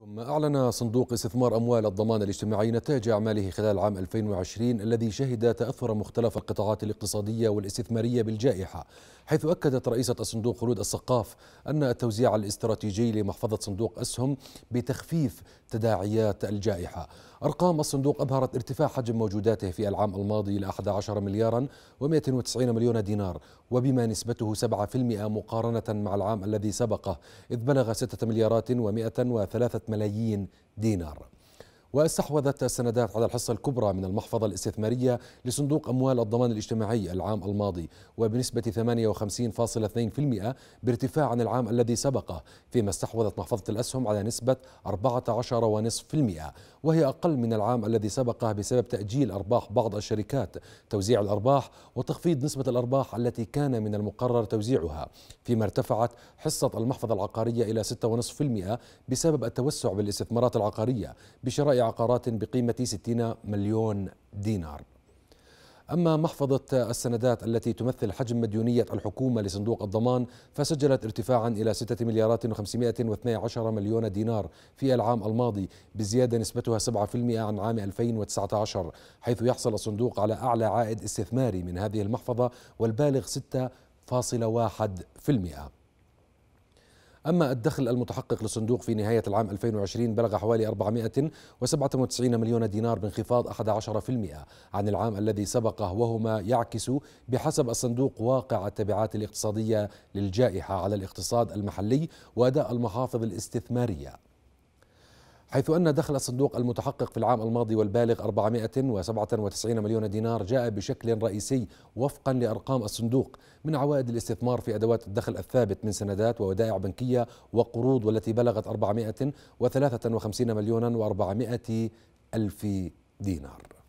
ثم أعلن صندوق استثمار أموال الضمان الاجتماعي نتائج أعماله خلال عام 2020 الذي شهد تأثر مختلف القطاعات الاقتصادية والاستثمارية بالجائحة حيث أكدت رئيسة الصندوق خلود السقاف أن التوزيع الاستراتيجي لمحفظة صندوق أسهم بتخفيف تداعيات الجائحة أرقام الصندوق أظهرت ارتفاع حجم موجوداته في العام الماضي إلى 11 مليارا و190 مليون دينار وبما نسبته 7% مقارنة مع العام الذي سبقه إذ بلغ 6 مليارات و103 ملايين دينار واستحوذت السندات على الحصة الكبرى من المحفظة الاستثمارية لصندوق أموال الضمان الاجتماعي العام الماضي وبنسبة 58.2% بارتفاع عن العام الذي سبقه فيما استحوذت محفظة الأسهم على نسبة 14.5% وهي أقل من العام الذي سبقه بسبب تأجيل أرباح بعض الشركات توزيع الأرباح وتخفيض نسبة الأرباح التي كان من المقرر توزيعها فيما ارتفعت حصة المحفظة العقارية إلى 6.5% بسبب التوسع بالاستثمارات العقارية بشراء عقارات بقيمة 60 مليون دينار أما محفظة السندات التي تمثل حجم مديونية الحكومة لصندوق الضمان فسجلت ارتفاعا إلى 6 مليارات و512 مليون دينار في العام الماضي بزيادة نسبتها 7% عن عام 2019 حيث يحصل الصندوق على أعلى عائد استثماري من هذه المحفظة والبالغ 6.1% أما الدخل المتحقق للصندوق في نهاية العام 2020 بلغ حوالي 497 مليون دينار بانخفاض 11% عن العام الذي سبقه وهما يعكس بحسب الصندوق واقع التبعات الاقتصادية للجائحة على الاقتصاد المحلي وأداء المحافظ الاستثمارية حيث أن دخل الصندوق المتحقق في العام الماضي والبالغ 497 مليون دينار جاء بشكل رئيسي وفقا لأرقام الصندوق من عوائد الاستثمار في أدوات الدخل الثابت من سندات وودائع بنكية وقروض والتي بلغت 453 مليون و400 ألف دينار